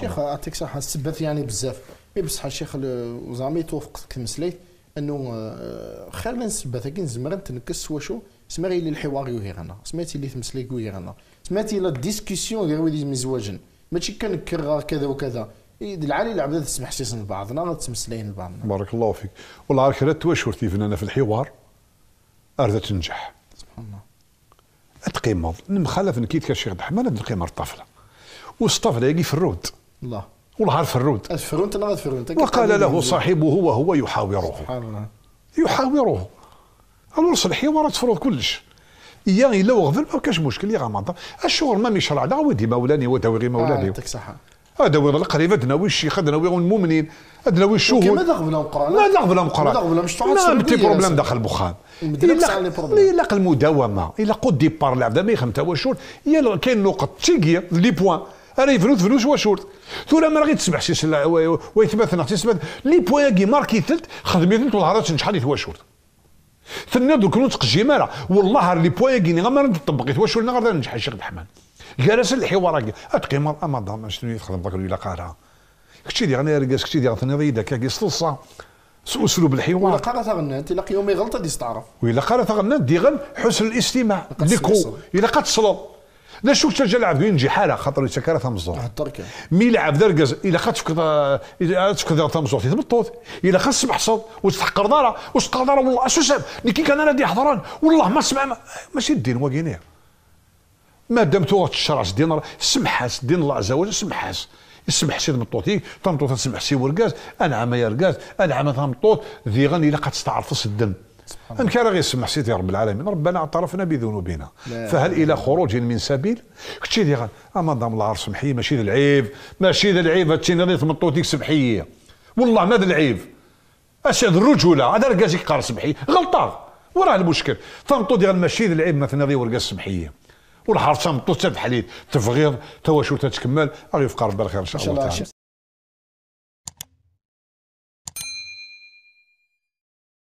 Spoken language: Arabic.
شيخ يعطيك صحه السبات يعني بزاف مي بصح الشيخ وزعما في المسلاي انه آه، خير من السبات كي نزمر نتنكس واشو سمعي لي الحوار هيرنا سمعتي لي تمسلي هيرنا سمعتي لا ديسكسيون غير ولي مزواجن ماشي كنكر كذا وكذا العالي العباد تسمح سيسن لبعضنا تمسلين لبعضنا بارك الله فيك والله راك تواشرتي فينا في الحوار اردت تنجح سبحان الله تقيمض نمخالف نكيت كشيخ دحمان نقيمر الطفله وسطفله يجي في الرود الله والعار فرود الفرونت انا فرونت وقال له صاحبه وهو يحاوره سبحان يحاوره الور صلحي ورا تفرض كلش يا الا وغفل ما كاش مشكل يا غامضه الشغل ما ميشرع لا ودي مولاني ودوري مولاني يعطيك آه، الصحه هذا آه، وين القريب دناوي الشيخ دناوي المؤمنين وين الشهود ما دغبنا مقران ماذا دغبنا مقران ماذا دغبنا مش شنو بتي بروبليم داخل البخار الا المداومه الا قد ديبار العبد ما يخدم تا هو الشغل كاين نقط تيكيا لي بوان راه يفنوت فلوس واشورت ثورا ما غير تسبح سيس ويثبت ناخ تسبت لي بوان كي ماركي ثلت خدمي ثلت والهرات شحال شورت ثنا دوك نوت مالا والله لي بوان كي غير نطبق يتواشور شورت غير نجح الشيخ محمد جالس الحوار كي اتقيم امضى شنو يخدم ذاك اللي قارها كتشي دي غني رقاس كتشي دي غني ضيدا كاكي سلصه اسلوب الحوار ولا قرا غنات الا يومي غلطه دي استعرف ولا قرا غنات دي غن حسن الاستماع ديكو الا قد لا شوف ترجع يلعب ينجي حاله خاطر يسكر ثم الزور مي يلعب درقز الى خاطر خا تفكر الا ثم الزور تيثم الطوط الى خاطر سمح صوت وتحقر دارا وتقر دارا والله اش سبب كي كان انا دي حضران والله ما سمع ماشي الدين واكينير ما دام تو الشرع دين سمحاس دين الله عز وجل سمحاس يسمح سيد مطوطي تمطوط تسمح سي ورقاز انعم يا رقاز انعم ثمطوط ذي غني لقد تستعرف الدم ان كان غير سمح سيدي رب العالمين ربنا اعترفنا بذنوبنا فهل الى خروج من سبيل كتشي اللي غن اما دام العار سمحي ماشي العيب ماشي العيب هادشي اللي تمطو ديك سمحي والله ما العيب اش هاد الرجوله هذا ركازي قار سمحي غلطه وراه المشكل تمطو ديال ماشي العيب مثلا غير ورقه السمحيه والحرصه مطو حليل تفغيض شو تتكمل غير يفقر بالخير ان شاء الله تعالى